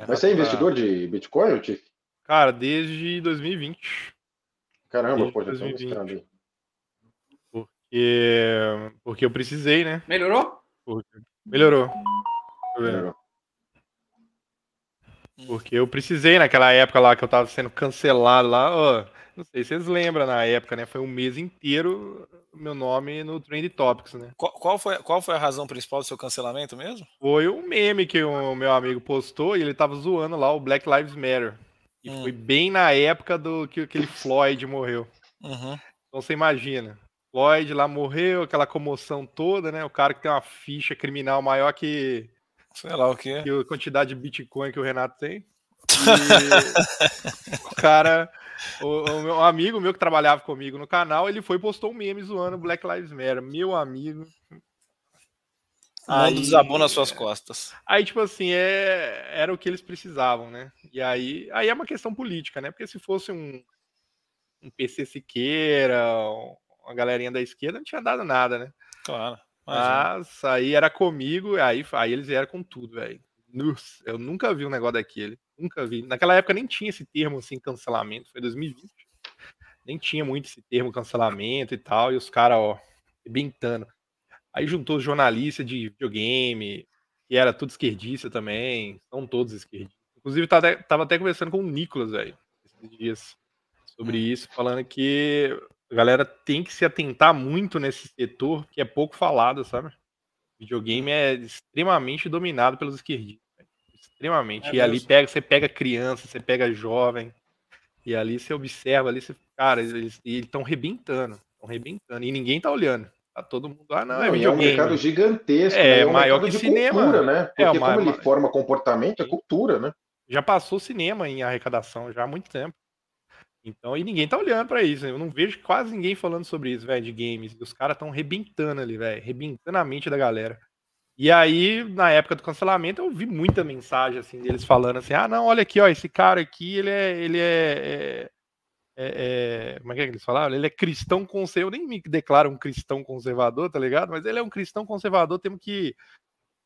É Mas você é investidor de Bitcoin, Tiff? Cara, desde 2020. Caramba, desde pô, já 2020. porque... porque eu precisei, né? Melhorou? Porque... Melhorou. Melhorou. Porque eu precisei naquela época lá que eu tava sendo cancelado lá, ó. Não sei se vocês lembram na época, né? Foi um mês inteiro meu nome no Trend Topics, né? Qual, qual, foi, qual foi a razão principal do seu cancelamento mesmo? Foi um meme que o meu amigo postou e ele tava zoando lá o Black Lives Matter. E hum. foi bem na época do que aquele Floyd morreu. Uhum. Então você imagina. Floyd lá morreu, aquela comoção toda, né? O cara que tem uma ficha criminal maior que Sei lá o quê. Que a quantidade de Bitcoin que o Renato tem. E o cara, o, o, meu amigo meu que trabalhava comigo no canal, ele foi e postou um meme zoando Black Lives Matter. Meu amigo. Aí, desabou nas suas costas. Aí, tipo assim, é, era o que eles precisavam, né? E aí, aí é uma questão política, né? Porque se fosse um, um PC Siqueira, uma galerinha da esquerda, não tinha dado nada, né? Claro. Mas aí era comigo, aí, aí eles vieram com tudo, velho. Eu nunca vi um negócio daquele. Nunca vi. Naquela época nem tinha esse termo assim, cancelamento. Foi 2020. Nem tinha muito esse termo cancelamento e tal. E os caras, ó, bentando. Aí juntou jornalista de videogame, que era tudo esquerdista também. São todos esquerdistas. Inclusive, tava tá até, tava até conversando com o Nicolas, velho, esses dias sobre hum. isso, falando que a galera tem que se atentar muito nesse setor, que é pouco falado, sabe? O videogame é extremamente dominado pelos esquerdistas. Extremamente. É e ali pega, você pega criança, você pega jovem. E ali você observa, ali você. Cara, eles estão rebentando. Estão rebentando. E ninguém tá olhando. Tá todo mundo. Ah, não, não é videogame. É um mercado gigantesco. É, né? é um maior que de cinema. Cultura, né? É, Porque é, uma, como ele forma comportamento, é cultura, né? Já passou o cinema em arrecadação já há muito tempo. Então, e ninguém tá olhando para isso. Né? Eu não vejo quase ninguém falando sobre isso, velho, de games. E os caras tão rebentando ali, velho, rebentando a mente da galera. E aí, na época do cancelamento, eu vi muita mensagem assim deles falando assim: "Ah, não, olha aqui, ó, esse cara aqui, ele é ele é, é, é, é como é que é eles falaram? Ele é cristão conservador. Eu nem me declaro um cristão conservador, tá ligado? Mas ele é um cristão conservador, temos que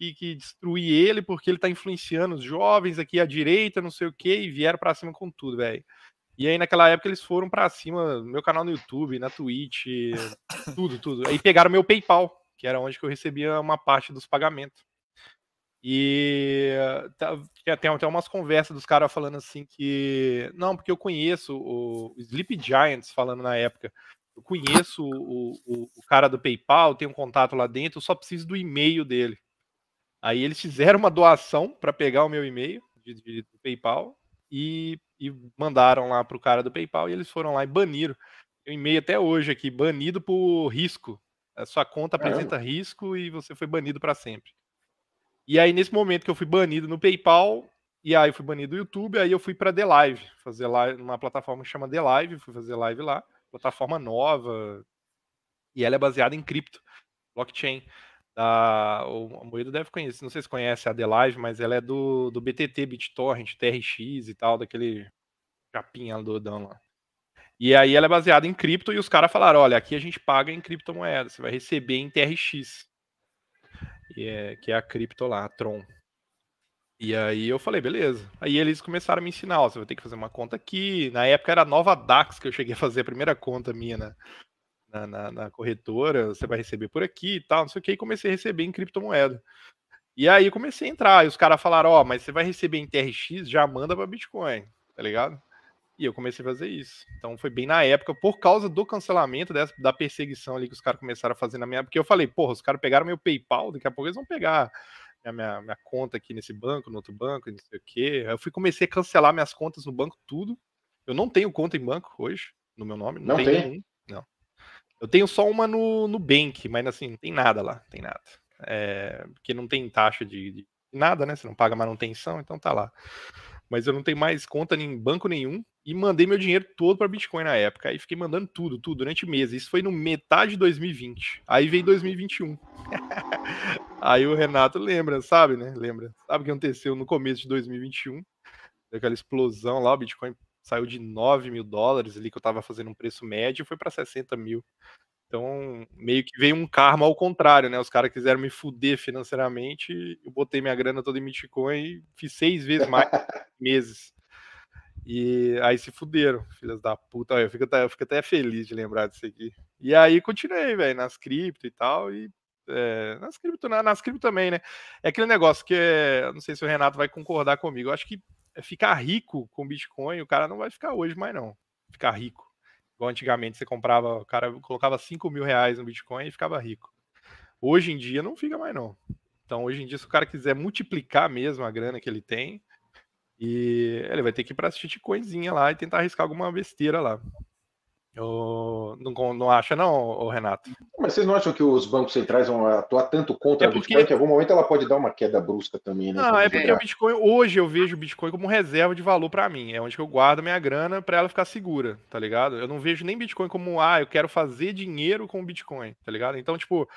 que, que, destruir ele porque ele tá influenciando os jovens aqui à direita, não sei o que, e vieram para cima com tudo, velho. E aí, naquela época, eles foram para cima, meu canal no YouTube, na Twitch, tudo, tudo. Aí pegaram meu PayPal, que era onde que eu recebia uma parte dos pagamentos. E tá, tem até umas conversas dos caras falando assim que. Não, porque eu conheço o Sleep Giants falando na época. Eu conheço o, o, o cara do PayPal, tenho um contato lá dentro, eu só preciso do e-mail dele. Aí eles fizeram uma doação para pegar o meu e-mail de, de, do PayPal e e mandaram lá para o cara do PayPal e eles foram lá e baniram. Eu e-mail até hoje aqui, banido por risco. A sua conta apresenta risco e você foi banido para sempre. E aí, nesse momento que eu fui banido no PayPal, e aí fui banido do YouTube, aí eu fui para The Live, fazer live numa plataforma que chama The Live, fui fazer live lá, plataforma nova, e ela é baseada em cripto, blockchain da o Moedo deve conhecer, não sei se conhece a Adelive, mas ela é do, do BTT, BitTorrent, TRX e tal, daquele capinha doidão lá. E aí ela é baseada em cripto e os caras falaram, olha, aqui a gente paga em criptomoeda, você vai receber em TRX, é, que é a cripto lá, a Tron. E aí eu falei, beleza. Aí eles começaram a me ensinar, ó, você vai ter que fazer uma conta aqui. Na época era a nova DAX que eu cheguei a fazer a primeira conta minha, né? na, na, na, corretora, você vai receber por aqui e tal, não sei o que, e comecei a receber em criptomoeda. E aí comecei a entrar, e os caras falaram, ó, oh, mas você vai receber em TRX, já manda para Bitcoin, tá ligado? E eu comecei a fazer isso. Então foi bem na época, por causa do cancelamento, dessa, da perseguição ali que os caras começaram a fazer na minha... Porque eu falei, porra, os caras pegaram meu PayPal, daqui a pouco eles vão pegar minha, minha, minha, conta aqui nesse banco, no outro banco, não sei o quê. Eu fui comecei a cancelar minhas contas no banco, tudo. Eu não tenho conta em banco hoje, no meu nome. Não, não tem? Nenhum. Não. Eu tenho só uma no, no Bank, mas assim, não tem nada lá, não tem nada. É, porque não tem taxa de, de nada, né? Você não paga manutenção, então tá lá. Mas eu não tenho mais conta em banco nenhum e mandei meu dinheiro todo para Bitcoin na época. Aí fiquei mandando tudo, tudo durante meses. Isso foi no metade de 2020. Aí veio 2021. Aí o Renato lembra, sabe, né? Lembra. Sabe o que aconteceu no começo de 2021? Aquela explosão lá, o Bitcoin saiu de 9 mil dólares ali que eu estava fazendo um preço médio e foi para 60 mil. Então, meio que veio um karma ao contrário, né? Os caras quiseram me fuder financeiramente, eu botei minha grana toda em Bitcoin e fiz seis vezes mais meses. E aí se fuderam, filhas da puta. Eu fico, até, eu fico até feliz de lembrar disso aqui. E aí continuei, velho, nas cripto e tal, e é, nas cripto, nas cripto também, né? É aquele negócio que é, não sei se o Renato vai concordar comigo. Eu acho que ficar rico com Bitcoin, o cara não vai ficar hoje mais, não. Ficar rico. Igual antigamente você comprava, o cara colocava 5 mil reais no Bitcoin e ficava rico. Hoje em dia não fica mais, não. Então, hoje em dia, se o cara quiser multiplicar mesmo a grana que ele tem, e ele vai ter que ir para assistir coinzinha lá e tentar arriscar alguma besteira lá. Eu Não, não acha, não, Renato? Mas vocês não acham que os bancos centrais vão atuar tanto contra é porque... a Bitcoin que em algum momento ela pode dar uma queda brusca também, né? Não, é porque é. o Bitcoin, hoje eu vejo o Bitcoin como reserva de valor para mim. É onde eu guardo minha grana para ela ficar segura, tá ligado? Eu não vejo nem Bitcoin como, ah, eu quero fazer dinheiro com o Bitcoin, tá ligado? Então, tipo,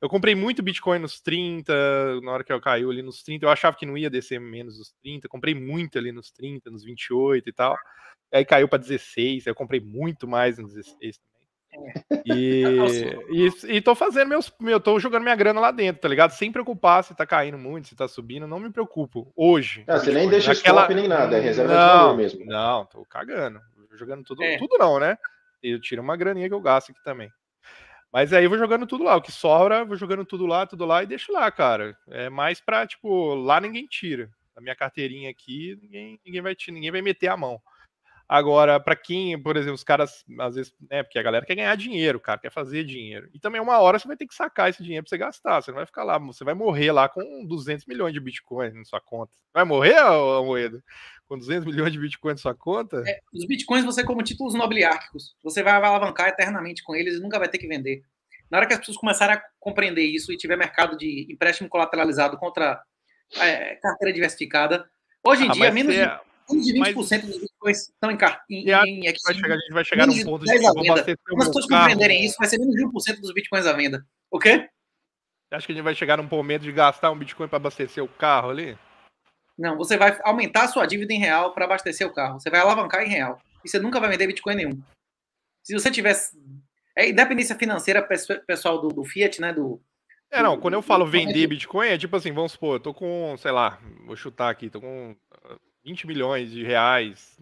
eu comprei muito Bitcoin nos 30, na hora que eu caiu ali nos 30, eu achava que não ia descer menos dos 30, comprei muito ali nos 30, nos 28 e tal aí caiu para 16, eu comprei muito mais no 16 também. É. E, e, e tô fazendo meus. eu tô jogando minha grana lá dentro, tá ligado? Sem preocupar se tá caindo muito, se tá subindo, não me preocupo. Hoje. Não, você nem deixa aquela... stop nem nada, é reserva não, de mesmo. Não, tô cagando. Jogando tudo. É. Tudo não, né? Eu tiro uma graninha que eu gasto aqui também. Mas aí eu vou jogando tudo lá. O que sobra, vou jogando tudo lá, tudo lá e deixo lá, cara. É mais pra, tipo, lá ninguém tira. A minha carteirinha aqui, ninguém, ninguém vai tirar, ninguém vai meter a mão. Agora, para quem, por exemplo, os caras, às vezes, né, porque a galera quer ganhar dinheiro, cara, quer fazer dinheiro. E também é uma hora você vai ter que sacar esse dinheiro para você gastar, você não vai ficar lá, você vai morrer lá com 200 milhões de bitcoins na sua conta. Vai morrer, moeda Com 200 milhões de bitcoins na sua conta? É, os bitcoins você como títulos nobiliárquicos, você vai alavancar eternamente com eles e nunca vai ter que vender. Na hora que as pessoas começarem a compreender isso e tiver mercado de empréstimo colateralizado contra é, carteira diversificada, hoje em ah, dia, menos... De é menos de 20% mas... dos bitcoins estão em, car... em, em a, vai chegar, a gente vai chegar num ponto de que eu vou bater as pessoas compreenderem isso, vai ser menos de 1% dos bitcoins à venda. O quê? Acho que a gente vai chegar num momento de gastar um Bitcoin para abastecer o carro ali? Não, você vai aumentar a sua dívida em real para abastecer o carro. Você vai alavancar em real. E você nunca vai vender Bitcoin nenhum. Se você tivesse. É independência financeira pessoal do, do Fiat, né? Do, é, não. Quando eu falo vender Bitcoin, é tipo assim, vamos supor, eu tô com, sei lá, vou chutar aqui, tô com 20 milhões de reais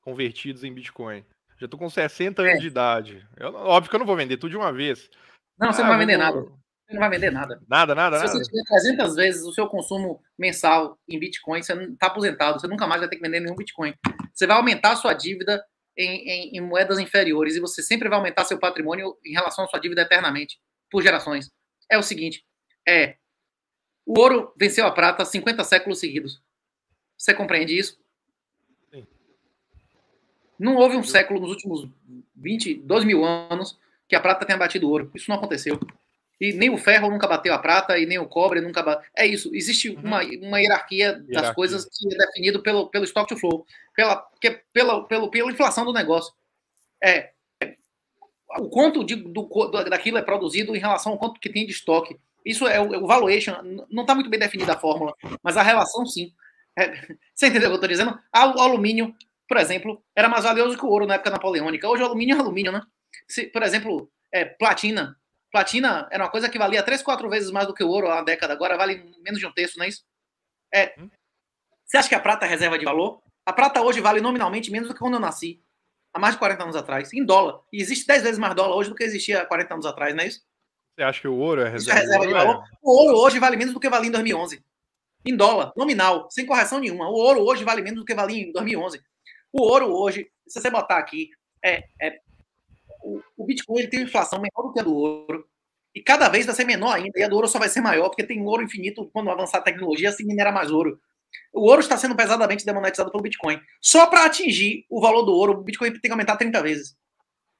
convertidos em Bitcoin. Já tô com 60 é. anos de idade. Eu, óbvio que eu não vou vender tudo de uma vez. Não, você não ah, vai vender vou... nada. Você não vai vender nada. Nada, nada, Se nada. você tiver 300 vezes o seu consumo mensal em Bitcoin, você está aposentado, você nunca mais vai ter que vender nenhum Bitcoin. Você vai aumentar a sua dívida em, em, em moedas inferiores e você sempre vai aumentar seu patrimônio em relação à sua dívida eternamente, por gerações. É o seguinte, é... O ouro venceu a prata 50 séculos seguidos. Você compreende isso? Sim. Não houve um século nos últimos 20, 2 mil anos que a prata tenha batido o ouro. Isso não aconteceu. E nem o ferro nunca bateu a prata e nem o cobre nunca bateu. É isso. Existe uhum. uma, uma hierarquia, hierarquia, das coisas que é definido pelo, pelo stock to flow, pela, que, é pela, pelo, pela inflação do negócio. É, o quanto de, do, daquilo é produzido em relação ao quanto que tem de estoque. Isso é o, é o valuation. Não está muito bem definida a fórmula, mas a relação sim. Você entendeu o que eu estou dizendo? Ah, o alumínio, por exemplo, era mais valioso que o ouro na época napoleônica. Hoje o alumínio é alumínio, né? Se, por exemplo, é, platina. Platina era uma coisa que valia três, quatro vezes mais do que o ouro há uma década. Agora vale menos de um terço, não é isso? É. Hum? Você acha que a prata é reserva de valor? A prata hoje vale nominalmente menos do que quando eu nasci. Há mais de 40 anos atrás. Em dólar. E existe 10 vezes mais dólar hoje do que existia há 40 anos atrás, não é isso? Você acha que o ouro é reserva, é reserva de valor? É. O ouro hoje vale menos do que valia em 2011 em dólar, nominal, sem correção nenhuma. O ouro hoje vale menos do que valia em 2011. O ouro hoje, se você botar aqui, é, é o, o, Bitcoin ele tem inflação menor do que a do ouro. E cada vez vai ser menor ainda. E a do ouro só vai ser maior, porque tem ouro infinito. Quando avançar a tecnologia, se minera mais ouro. O ouro está sendo pesadamente demonetizado pelo Bitcoin. Só para atingir o valor do ouro, o Bitcoin tem que aumentar 30 vezes.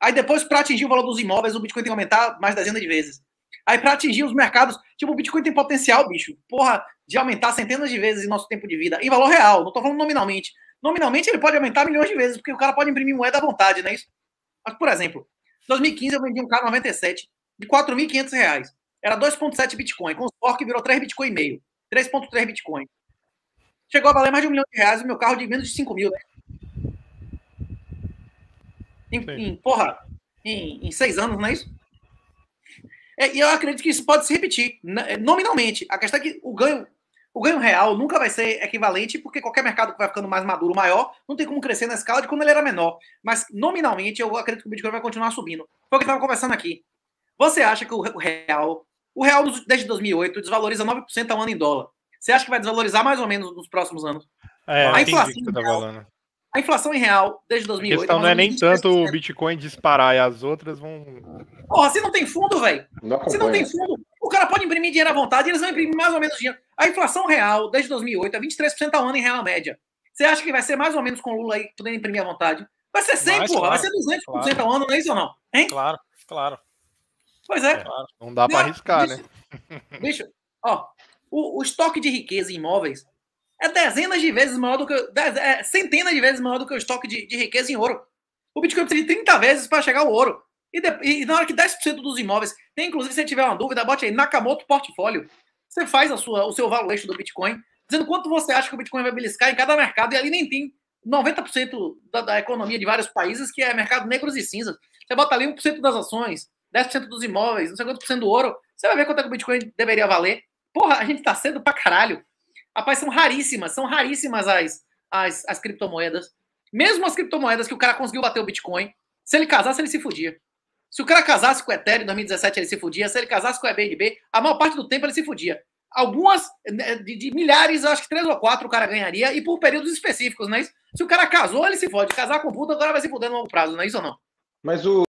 Aí depois, para atingir o valor dos imóveis, o Bitcoin tem que aumentar mais dezenas de vezes. Aí para atingir os mercados, tipo, o Bitcoin tem potencial, bicho. Porra, de aumentar centenas de vezes nosso tempo de vida em valor real, não estou falando nominalmente. Nominalmente ele pode aumentar milhões de vezes, porque o cara pode imprimir moeda à vontade, não é isso? Mas, por exemplo, em 2015 eu vendi um carro 97 de 4.500 reais. Era 2.7 Bitcoin. Com o fork virou 3 Bitcoin e meio. 3.3 Bitcoin. Chegou a valer mais de um milhão de reais o meu carro de menos de 5 mil. Né? Em, em, porra, em, em seis anos, não é isso? É, e eu acredito que isso pode se repetir né? nominalmente. A questão é que o ganho o ganho real nunca vai ser equivalente, porque qualquer mercado que vai ficando mais maduro, maior, não tem como crescer na escala de quando ele era menor. Mas, nominalmente, eu acredito que o Bitcoin vai continuar subindo. Foi o que estava conversando aqui. Você acha que o real, o real desde 2008 desvaloriza 9% ao ano em dólar. Você acha que vai desvalorizar mais ou menos nos próximos anos? É, a inflação que tá real, A inflação em real desde 2008. A questão é não é nem tanto o Bitcoin disparar e as outras vão. Porra, se não tem fundo, velho. Se não tem fundo, o cara pode imprimir dinheiro à vontade, eles vão imprimir mais ou menos dinheiro. A inflação real, desde 2008, é 23% ao ano em real média. Você acha que vai ser mais ou menos com o Lula aí, podendo imprimir à vontade? Vai ser 100, Mas, porra. Claro, vai ser 200% claro. ao ano, não é isso ou não? Hein? Claro, claro. Pois é. é claro. Não dá para arriscar, bicho, né? Bicho, ó, o, o, estoque de riqueza em imóveis é dezenas de vezes maior do que. É centenas de vezes maior do que o estoque de, de riqueza em ouro. O Bitcoin precisa de 30 vezes para chegar ao ouro. E, de, e na hora que 10% dos imóveis, tem inclusive, se você tiver uma dúvida, bote aí Nakamoto Portfólio. Você faz a sua, o seu valuation do Bitcoin, dizendo quanto você acha que o Bitcoin vai beliscar em cada mercado, e ali nem tem 90% da, da, economia de vários países, que é mercado negros e cinzas. Você bota ali 1% das ações, 10% dos imóveis, não sei quanto por cento do ouro, você vai ver quanto é que o Bitcoin deveria valer. Porra, a gente tá cedo pra caralho. Rapaz, são raríssimas, são raríssimas as, as, as criptomoedas. Mesmo as criptomoedas que o cara conseguiu bater o Bitcoin, se ele casasse, ele se fudia. Se o cara casasse com o Ethereum em 2017, ele se fudia. Se ele casasse com o EBNB, a maior parte do tempo ele se fudia. Algumas, né, de, de milhares, acho que três ou quatro o cara ganharia, e por períodos específicos, não é isso? Se o cara casou, ele se fode. Casar com puta, agora vai se fuder no longo prazo, não é isso ou não? Mas o.